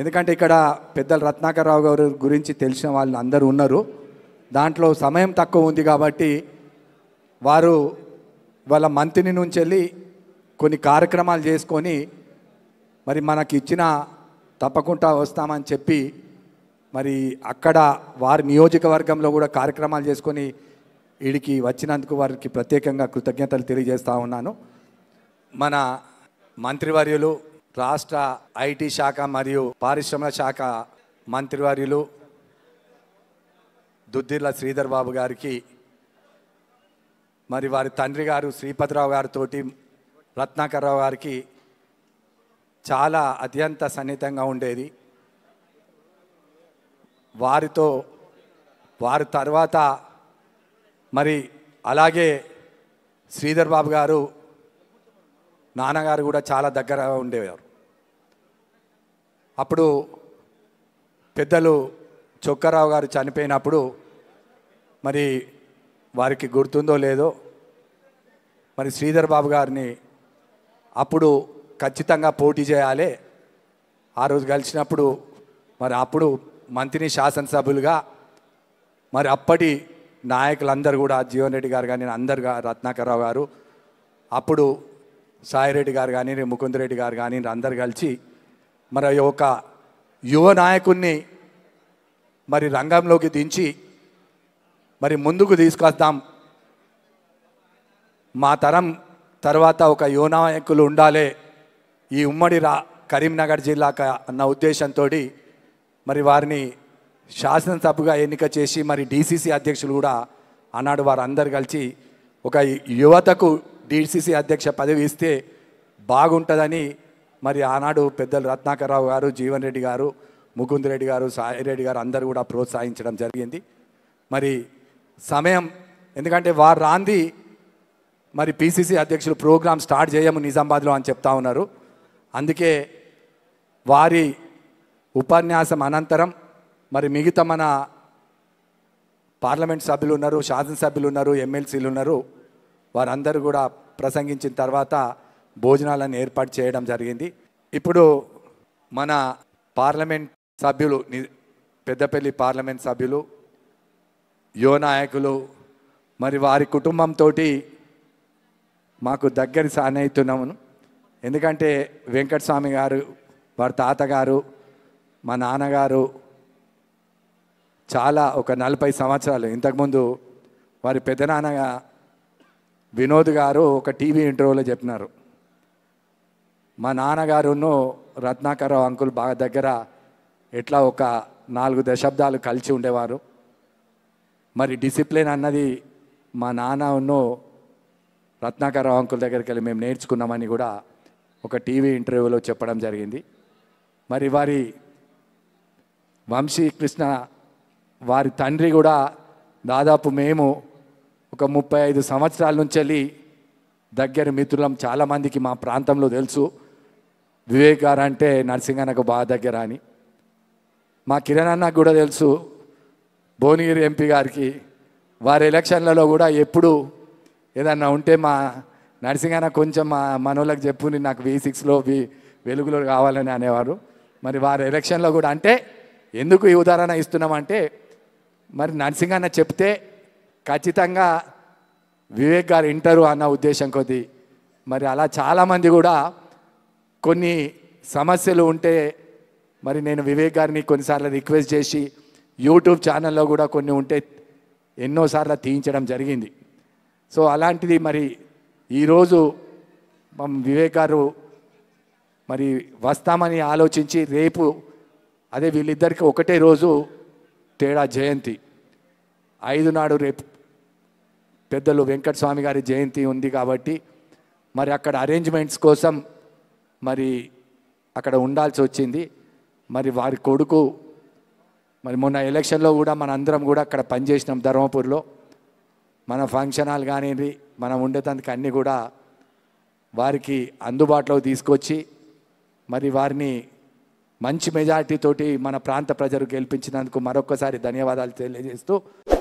ఎందుకంటే ఇక్కడ పెద్దల రత్నాకరరావు గారు గురించి తెలిసిన వాళ్ళు అందరూ ఉన్నారు దాంట్లో సమయం తక్కువ ఉంది కాబట్టి వారు వాళ్ళ మంత్రిని నుంచి వెళ్ళి కొన్ని కార్యక్రమాలు చేసుకొని మరి మనకి ఇచ్చిన తప్పకుండా వస్తామని చెప్పి మరి అక్కడ వారి నియోజకవర్గంలో కూడా కార్యక్రమాలు చేసుకొని వీడికి వచ్చినందుకు వారికి ప్రత్యేకంగా కృతజ్ఞతలు తెలియజేస్తూ ఉన్నాను మన మంత్రివర్యులు రాష్ట్ర ఐటీ శాఖ మరియు పారిశ్రమిక శాఖ మంత్రివర్యులు దుద్దిర్ల శ్రీధర్ బాబు గారికి మరి వారి తండ్రి గారు శ్రీపతిరావు గారితో రావు గారికి చాలా అత్యంత సన్నిహితంగా ఉండేది వారితో వారి తర్వాత మరి అలాగే శ్రీధర్ బాబు గారు నాన్నగారు కూడా చాలా దగ్గరగా ఉండేవారు అప్పుడు పెద్దలు చొక్కారావు గారు చనిపోయినప్పుడు మరి వారికి గుర్తుందో లేదో మరి శ్రీధర్ బాబు గారిని అప్పుడు ఖచ్చితంగా పోటీ చేయాలి ఆ రోజు కలిసినప్పుడు మరి అప్పుడు మంత్రిని శాసనసభ్యులుగా మరి అప్పటి నాయకులందరూ కూడా జీవన్ రెడ్డి గారు కానీ అందరు రత్నాకరరావు గారు అప్పుడు సాయిరెడ్డి గారు కానీ ముకుందరెడ్డి గారు కానీ అందరు కలిసి మరి ఒక యువ నాయకుణ్ణి మరి రంగంలోకి దించి మరి ముందుకు తీసుకొస్తాం మా తరం తర్వాత ఒక యువ నాయకులు ఉండాలి ఈ ఉమ్మడి రా కరీంనగర్ జిల్లాక అన్న ఉద్దేశంతో మరి వారిని శాసనసభగా ఎన్నిక చేసి మరి డీసీసీ అధ్యక్షులు కూడా అన్నాడు వారందరు కలిసి ఒక యువతకు డీసీసీ అధ్యక్ష పదవి ఇస్తే బాగుంటుందని మరి ఆనాడు పెద్దలు రత్నాకరరావు గారు జీవన్ రెడ్డి గారు ముకుంద్ రెడ్డి గారు రెడ్డి గారు అందరూ కూడా ప్రోత్సహించడం జరిగింది మరి సమయం ఎందుకంటే వారు రాంది మరి పీసీసీ అధ్యక్షులు ప్రోగ్రాం స్టార్ట్ చేయము నిజామాబాద్లో అని చెప్తా ఉన్నారు అందుకే వారి ఉపన్యాసం అనంతరం మరి మిగతా మన పార్లమెంట్ సభ్యులు ఉన్నారు శాసనసభ్యులు ఉన్నారు ఎమ్మెల్సీలు ఉన్నారు వారందరూ కూడా ప్రసంగించిన తర్వాత భోజనాలను ఏర్పాటు చేయడం జరిగింది ఇప్పుడు మన పార్లమెంట్ సభ్యులు పెద్దపల్లి పార్లమెంట్ సభ్యులు యువ నాయకులు మరి వారి కుటుంబంతో మాకు దగ్గరి సానయితున్నాము ఎందుకంటే వెంకటస్వామి గారు వారి తాతగారు మా నాన్నగారు చాలా ఒక నలభై సంవత్సరాలు ఇంతకుముందు వారి పెద్దనాన్నగా వినోద్ గారు ఒక టీవీ ఇంటర్వ్యూలో చెప్పినారు మా నాన్నగారును రత్నాకరరావు అంకుల్ బాగా దగ్గర ఎట్లా ఒక నాలుగు దశాబ్దాలు కలిసి ఉండేవారు మరి డిసిప్లిన్ అన్నది మా నాన్నను రత్నాకరరావు అంకుల్ దగ్గరికి వెళ్ళి మేము నేర్చుకున్నామని కూడా ఒక టీవీ ఇంటర్వ్యూలో చెప్పడం జరిగింది మరి వారి వంశీ కృష్ణ వారి తండ్రి కూడా దాదాపు మేము ఒక ముప్పై ఐదు సంవత్సరాల నుంచి వెళ్ళి దగ్గర మిత్రులం చాలామందికి మా ప్రాంతంలో తెలుసు వివేక్ గారు అంటే నరసింహనకు బాగా దగ్గర అని మా కిరణ్ అన్నకు కూడా తెలుసు భువనగిరి ఎంపీ గారికి వారి ఎలక్షన్లలో కూడా ఎప్పుడు ఏదన్నా ఉంటే మా నరసింహన కొంచెం మా మనోళ్ళకి చెప్పు నాకు వి సిక్స్లో వి వెలుగులో కావాలని అనేవారు మరి వారి ఎలక్షన్లో కూడా అంటే ఎందుకు ఈ ఉదాహరణ ఇస్తున్నామంటే మరి నరసింహన్న చెప్తే ఖచ్చితంగా వివేక్ గారు ఇంటరు అన్న ఉద్దేశం కొద్ది మరి అలా చాలామంది కూడా కొన్ని సమస్యలు ఉంటే మరి నేను వివేక్ గారిని కొన్నిసార్లు రిక్వెస్ట్ చేసి యూట్యూబ్ ఛానల్లో కూడా కొన్ని ఉంటే ఎన్నోసార్లు తీయించడం జరిగింది సో అలాంటిది మరి ఈరోజు వివేక్ గారు మరి వస్తామని ఆలోచించి రేపు అదే వీళ్ళిద్దరికి ఒకటే రోజు తేడా జయంతి ఐదు నాడు రేపు పెద్దలు వెంకటస్వామి గారి జయంతి ఉంది కాబట్టి మరి అక్కడ అరేంజ్మెంట్స్ కోసం మరి అక్కడ ఉండాల్సి వచ్చింది మరి వారి కొడుకు మరి మొన్న ఎలక్షన్లో కూడా మన అందరం కూడా అక్కడ పనిచేసినాం ధర్మపూర్లో మన ఫంక్షన్ హాల్ కానివ్వండి మనం ఉండేటందుకు అన్నీ కూడా వారికి అందుబాటులో తీసుకొచ్చి మరి వారిని మంచి మెజార్టీతోటి మన ప్రాంత ప్రజలు గెలిపించినందుకు మరొకసారి ధన్యవాదాలు తెలియజేస్తూ